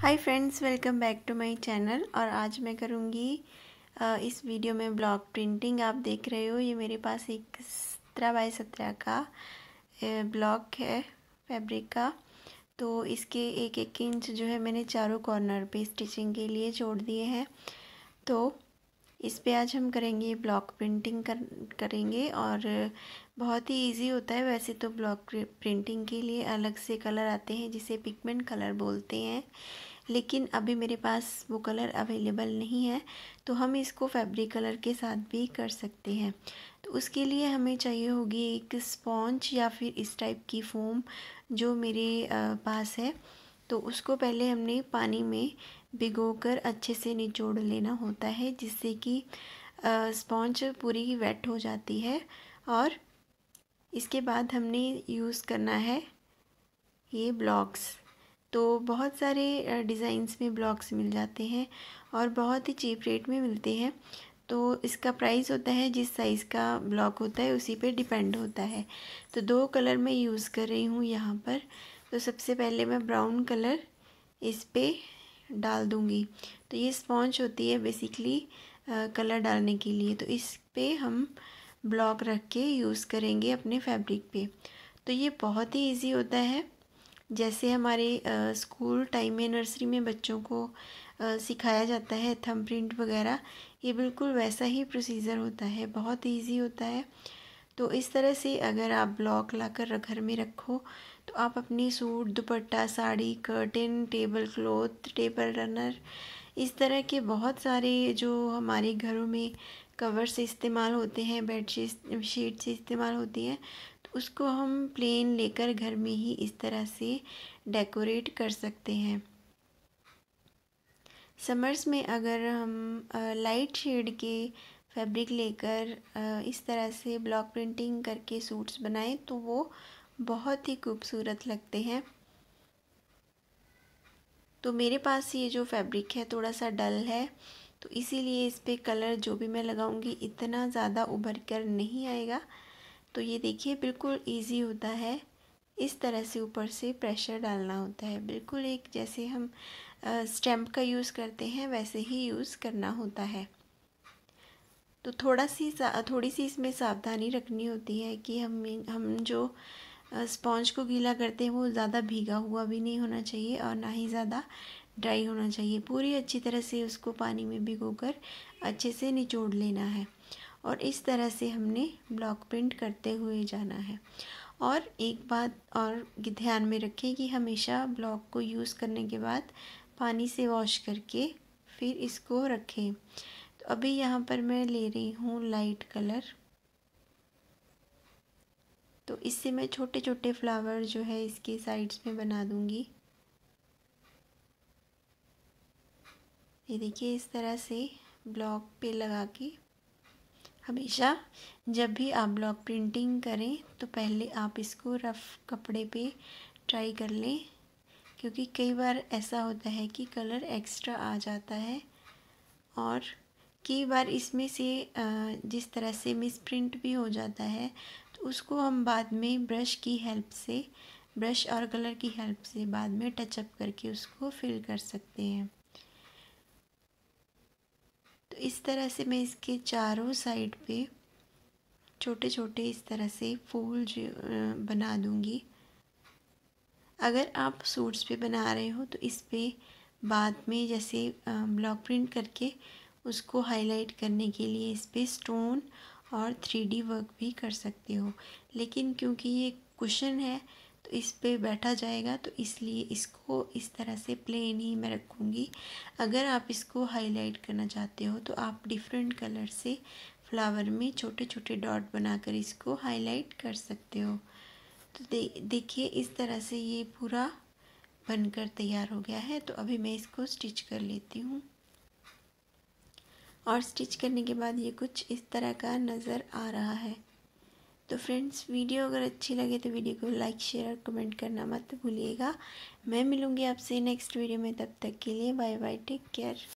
hi friends welcome back to my channel और आज मैं करूँगी इस वीडियो में ब्लॉक प्रिंटिंग आप देख रहे हो ये मेरे पास एक सत्रह बाई सत्रह का ब्लॉक है फैब्रिक का तो इसके एक एक इंच जो है मैंने चारों कॉर्नर पे स्टिचिंग के लिए छोड़ दिए हैं तो इस पे आज हम करेंगे ब्लॉक प्रिंटिंग कर करेंगे और बहुत ही इजी होता है वैसे तो ब्लॉक प्रिंटिंग के लिए अलग से कलर आते हैं जिसे पिगमेंट कलर बोलते हैं लेकिन अभी मेरे पास वो कलर अवेलेबल नहीं है तो हम इसको फैब्रिक कलर के साथ भी कर सकते हैं तो उसके लिए हमें चाहिए होगी एक स्पॉन्च या फिर इस टाइप की फोम जो मेरे पास है तो उसको पहले हमने पानी में भिगो कर अच्छे से निचोड़ लेना होता है जिससे कि स्पॉन्ज पूरी वेट हो जाती है और इसके बाद हमने यूज़ करना है ये ब्लॉक्स तो बहुत सारे डिज़ाइंस में ब्लॉक्स मिल जाते हैं और बहुत ही चीप रेट में मिलते हैं तो इसका प्राइस होता है जिस साइज़ का ब्लॉक होता है उसी पे डिपेंड होता है तो दो कलर मैं यूज़ कर रही हूँ यहाँ पर तो सबसे पहले मैं ब्राउन कलर इस पर डाल दूँगी तो ये स्पॉन्ज होती है बेसिकली कलर डालने के लिए तो इस पर हम ब्लॉक रख के यूज़ करेंगे अपने फैब्रिक पे तो ये बहुत ही इजी होता है जैसे हमारे स्कूल टाइम में नर्सरी में बच्चों को आ, सिखाया जाता है थम प्रिंट वगैरह ये बिल्कुल वैसा ही प्रोसीजर होता है बहुत ईजी होता है तो इस तरह से अगर आप ब्लॉक लाकर घर में रखो तो आप अपनी suit dupatta sari curtain table cloth table runner इस तरह के बहुत सारे जो हमारे घरों में कवर से इस्तेमाल होते हैं बेड शीट से इस्तेमाल होती हैं तो उसको हम प्लेन लेकर घर में ही इस तरह से डेकोरेट कर सकते हैं समर्स में अगर हम लाइट शेड के फैब्रिक लेकर इस तरह से ब्लॉक प्रिंटिंग करके सूट्स बनाएं तो वो बहुत ही खूबसूरत लगते हैं तो मेरे पास ये जो फैब्रिक है थोड़ा सा डल है तो इसीलिए इस पर कलर जो भी मैं लगाऊंगी इतना ज़्यादा उभर कर नहीं आएगा तो ये देखिए बिल्कुल इजी होता है इस तरह से ऊपर से प्रेशर डालना होता है बिल्कुल एक जैसे हम स्टैम्प का यूज़ करते हैं वैसे ही यूज़ करना होता है तो थोड़ा सी थोड़ी सी इसमें सावधानी रखनी होती है कि हम हम जो स्पॉन्ज को गीला करते हैं वो ज़्यादा भीगा हुआ भी नहीं होना चाहिए और ना ही ज़्यादा ड्राई होना चाहिए पूरी अच्छी तरह से उसको पानी में भिगोकर अच्छे से निचोड़ लेना है और इस तरह से हमने ब्लॉक प्रिंट करते हुए जाना है और एक बात और ध्यान में रखें कि हमेशा ब्लॉक को यूज़ करने के बाद पानी से वॉश करके फिर इसको रखें अभी यहाँ पर मैं ले रही हूँ लाइट कलर तो इससे मैं छोटे छोटे फ्लावर जो है इसके साइड्स में बना दूँगी ये देखिए इस तरह से ब्लॉक पे लगा के हमेशा जब भी आप ब्लॉक प्रिंटिंग करें तो पहले आप इसको रफ़ कपड़े पे ट्राई कर लें क्योंकि कई बार ऐसा होता है कि कलर एक्स्ट्रा आ जाता है और कई बार इसमें से जिस तरह से मिसप्रिंट भी हो जाता है तो उसको हम बाद में ब्रश की हेल्प से ब्रश और कलर की हेल्प से बाद में टचअप करके उसको फिल कर सकते हैं तो इस तरह से मैं इसके चारों साइड पे छोटे छोटे इस तरह से फूल बना दूँगी अगर आप सूट्स पे बना रहे हो तो इस पर बाद में जैसे ब्लॉक प्रिंट करके उसको हाईलाइट करने के लिए इस पर स्टोन और थ्री डी वर्क भी कर सकते हो लेकिन क्योंकि ये कुशन है तो इस पर बैठा जाएगा तो इसलिए इसको इस तरह से प्लेन ही मैं रखूँगी अगर आप इसको हाईलाइट करना चाहते हो तो आप डिफरेंट कलर से फ्लावर में छोटे छोटे डॉट बनाकर इसको हाईलाइट कर सकते हो तो दे देखिए इस तरह से ये पूरा बनकर तैयार हो गया है तो अभी मैं इसको स्टिच कर लेती हूँ और स्टिच करने के बाद ये कुछ इस तरह का नज़र आ रहा है तो फ्रेंड्स वीडियो अगर अच्छी लगे तो वीडियो को लाइक शेयर और कमेंट करना मत भूलिएगा मैं मिलूँगी आपसे नेक्स्ट वीडियो में तब तक के लिए बाय बाय टेक केयर